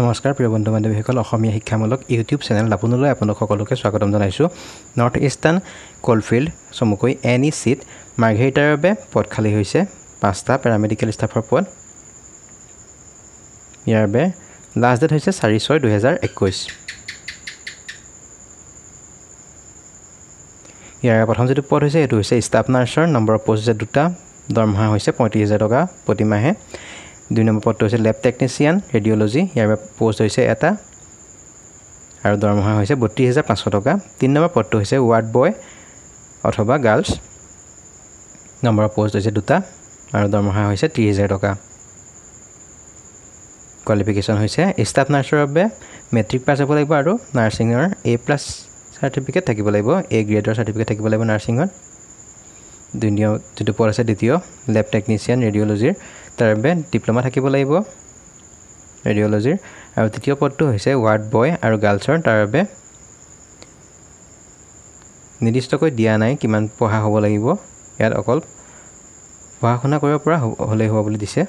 নমস্কাৰ প্ৰিয় বন্ধু বান্ধৱীসকল অসমীয়া শিক্ষামূলক ইউটিউব চেনেল আপোনালৈ আপোনালোক সকলোকে স্বাগতম জনাইছোঁ নৰ্থ ইষ্টাৰ্ণ কলফিল্ড চমুকৈ এন ই চিত মাৰ্ঘেৰিটাৰ বাবে পদ খালী হৈছে পাঁচটা পেৰামেডিকেল ষ্টাফৰ পদ ইয়াৰ বাবে লাষ্ট ডেট হৈছে চাৰি ছয় দুহেজাৰ একৈছ ইয়াৰ প্ৰথম যিটো পদ হৈছে সেইটো হৈছে ষ্টাফ নাৰ্ছৰ নম্বৰ অফ পোষ্ট হৈছে দুটা দৰমহা হৈছে পঁয়ত্ৰিছ হাজাৰ টকা প্ৰতিমাহে দুই নম্বৰ পদটো হৈছে লেব টেকনিচিয়ান ৰেডিঅ'লজি ইয়াৰ বাবে পোষ্ট হৈছে এটা আৰু দৰমহা হৈছে বত্ৰিছ হাজাৰ পাঁচশ টকা তিনি নম্বৰ পদটো হৈছে ৱাৰ্ড বয় অথবা গাৰ্লছ নম্বৰ পোষ্ট হৈছে দুটা আৰু দৰমহা হৈছে ত্ৰিছ হাজাৰ টকা কোৱালিফিকেশ্যন হৈছে ষ্টাফ নাৰ্ছৰ বাবে মেট্ৰিক পাছ হ'ব লাগিব আৰু নাৰ্ছিঙৰ এ প্লাছ চাৰ্টিফিকেট থাকিব লাগিব এ গ্ৰেডৰ চাৰ্টিফিকেট থাকিব লাগিব নাৰ্ছিঙত দ্বিতীয় যিটো পদ আছে দ্বিতীয় লেব টেকনিচিয়ান ৰেডিঅ'লজিৰ তাৰ বাবে ডিপ্ল'মা থাকিব লাগিব ৰেডিঅ'লজিৰ আৰু তৃতীয় পদটো হৈছে ৱাৰ্ড বয় আৰু গাৰ্লছৰ তাৰ বাবে নিৰ্দিষ্টকৈ দিয়া নাই কিমান পঢ়া হ'ব লাগিব ইয়াত অকল পঢ়া শুনা কৰিব পৰা হ'লেই হ'ব বুলি দিছে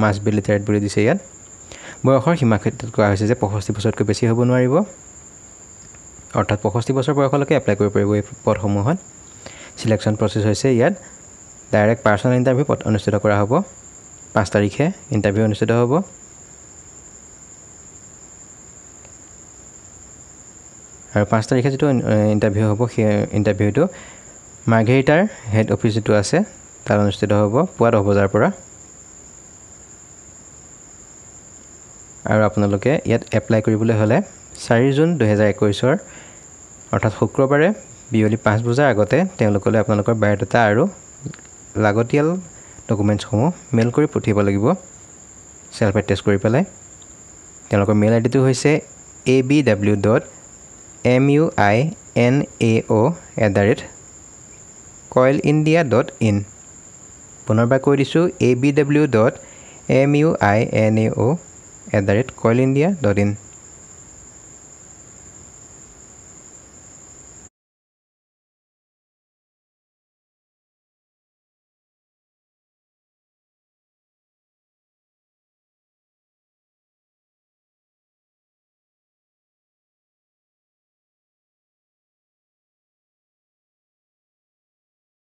মাষ্ট বি লিটাৰেট বুলি দিছে ইয়াত বয়সৰ সীমাক্ষেত্ৰত কোৱা হৈছে যে পঁষষ্ঠি বছৰতকৈ বেছি হ'ব নোৱাৰিব অৰ্থাৎ পয়ষষ্ঠি বছৰ বয়সলৈকে এপ্লাই কৰিব পাৰিব এই পদসমূহত চিলেকশ্যন প্ৰচেছ হৈছে ইয়াত ডাইৰেক্ট পাৰ্চনেল ইণ্টাৰভিউ অনুষ্ঠিত কৰা হ'ব পাঁচ তাৰিখে ইণ্টাৰভিউ অনুষ্ঠিত হ'ব আৰু পাঁচ তাৰিখে যিটো ইণ্টাৰভিউ হ'ব সেই ইণ্টাৰভিউটো মাৰ্ঘেৰিটাৰ হেড অফিচ যিটো আছে তাত অনুষ্ঠিত হ'ব পুৱা দহ বজাৰ পৰা আৰু আপোনালোকে ইয়াত এপ্লাই কৰিবলৈ হ'লে চাৰি জুন দুহেজাৰ একৈছৰ অৰ্থাৎ শুক্ৰবাৰে বিয়লি পাঁচ বজাৰ আগতে তেওঁলোকলৈ আপোনালোকৰ বায়'ডাটা আৰু লাগতিয়াল ডকুমেণ্টছসমূহ মেইল কৰি পঠিয়াব লাগিব চেল্ফ এড্ৰেছ কৰি পেলাই তেওঁলোকৰ মেইল আই ডিটো হৈছে A B W dot M U I N A O' at the rate coal India dot in পুনৰবাৰ কৈ দিছোঁ A B W dot M U I N A O' at the rate coal India dot in